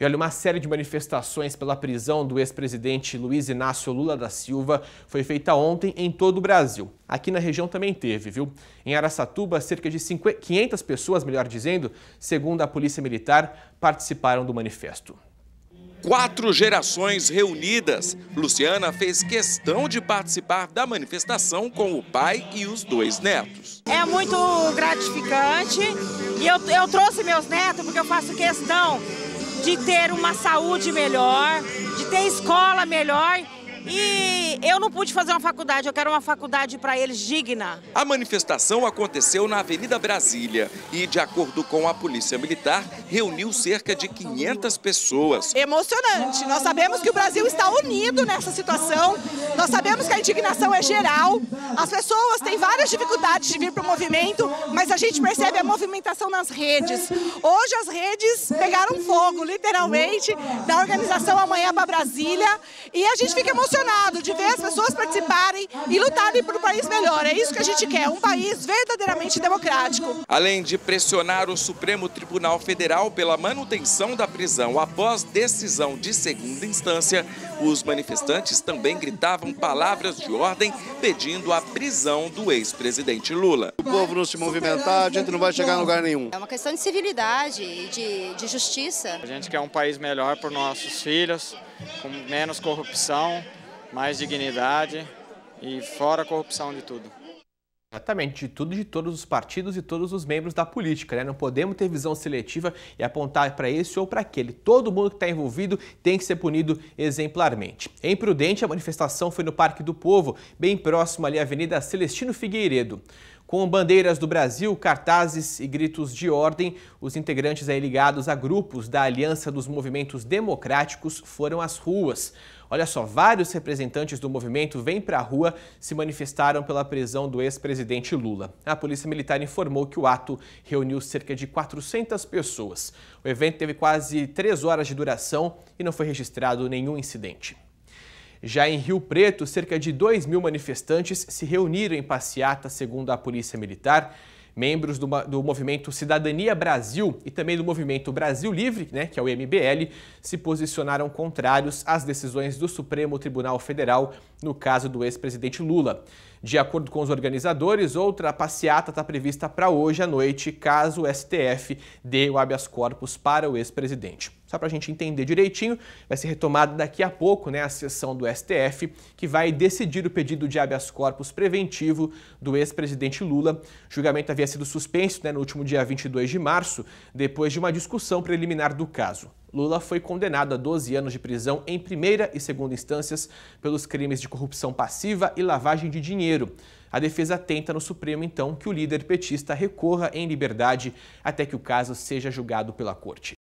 E olha, uma série de manifestações pela prisão do ex-presidente Luiz Inácio Lula da Silva foi feita ontem em todo o Brasil. Aqui na região também teve, viu? Em Araçatuba, cerca de 500 pessoas, melhor dizendo, segundo a Polícia Militar, participaram do manifesto. Quatro gerações reunidas. Luciana fez questão de participar da manifestação com o pai e os dois netos. É muito gratificante e eu, eu trouxe meus netos porque eu faço questão de ter uma saúde melhor, de ter escola melhor. E eu não pude fazer uma faculdade, eu quero uma faculdade para eles digna. A manifestação aconteceu na Avenida Brasília e, de acordo com a Polícia Militar, reuniu cerca de 500 pessoas. Emocionante. Nós sabemos que o Brasil está unido nessa situação. Nós sabemos que a indignação é geral. As pessoas têm várias dificuldades de vir para o movimento, gente percebe a movimentação nas redes. Hoje as redes pegaram fogo, literalmente, da organização Amanhã para Brasília. E a gente fica emocionado de ver as pessoas participarem e lutarem por um país melhor. É isso que a gente quer, um país verdadeiramente democrático. Além de pressionar o Supremo Tribunal Federal pela manutenção da prisão após decisão de segunda instância, os manifestantes também gritavam palavras de ordem pedindo a prisão do ex-presidente Lula. O povo não se movimenta votar, a gente não vai chegar em lugar nenhum. É uma questão de civilidade e de, de justiça. A gente quer um país melhor para os nossos filhos, com menos corrupção, mais dignidade e fora a corrupção de tudo. Exatamente, de tudo, de todos os partidos e todos os membros da política, né? Não podemos ter visão seletiva e apontar para esse ou para aquele. Todo mundo que está envolvido tem que ser punido exemplarmente. Em Prudente, a manifestação foi no Parque do Povo, bem próximo ali à Avenida Celestino Figueiredo. Com bandeiras do Brasil, cartazes e gritos de ordem, os integrantes aí ligados a grupos da Aliança dos Movimentos Democráticos foram às ruas. Olha só, vários representantes do movimento Vem Pra Rua se manifestaram pela prisão do ex-presidente Lula. A Polícia Militar informou que o ato reuniu cerca de 400 pessoas. O evento teve quase três horas de duração e não foi registrado nenhum incidente. Já em Rio Preto, cerca de 2 mil manifestantes se reuniram em passeata, segundo a Polícia Militar. Membros do, do, movimento Cidadania Brasil e também do movimento Brasil Livre, né, que é o MBL, se posicionaram contrários às decisões do Supremo Tribunal Federal no caso do ex-presidente Lula. De acordo com os organizadores, outra passeata está prevista para hoje à noite, caso o STF dê o habeas corpus para o ex-presidente. Só para a gente entender direitinho, vai ser retomada daqui a pouco né, a sessão do STF, que vai decidir o pedido de habeas corpus preventivo do ex-presidente Lula. O julgamento havia sido suspenso né, no último dia 22 de março, depois de uma discussão preliminar do caso. Lula foi condenado a 12 anos de prisão em primeira e segunda instâncias pelos crimes de corrupção passiva e lavagem de dinheiro. A defesa tenta no Supremo, então, que o líder petista recorra em liberdade até que o caso seja julgado pela corte.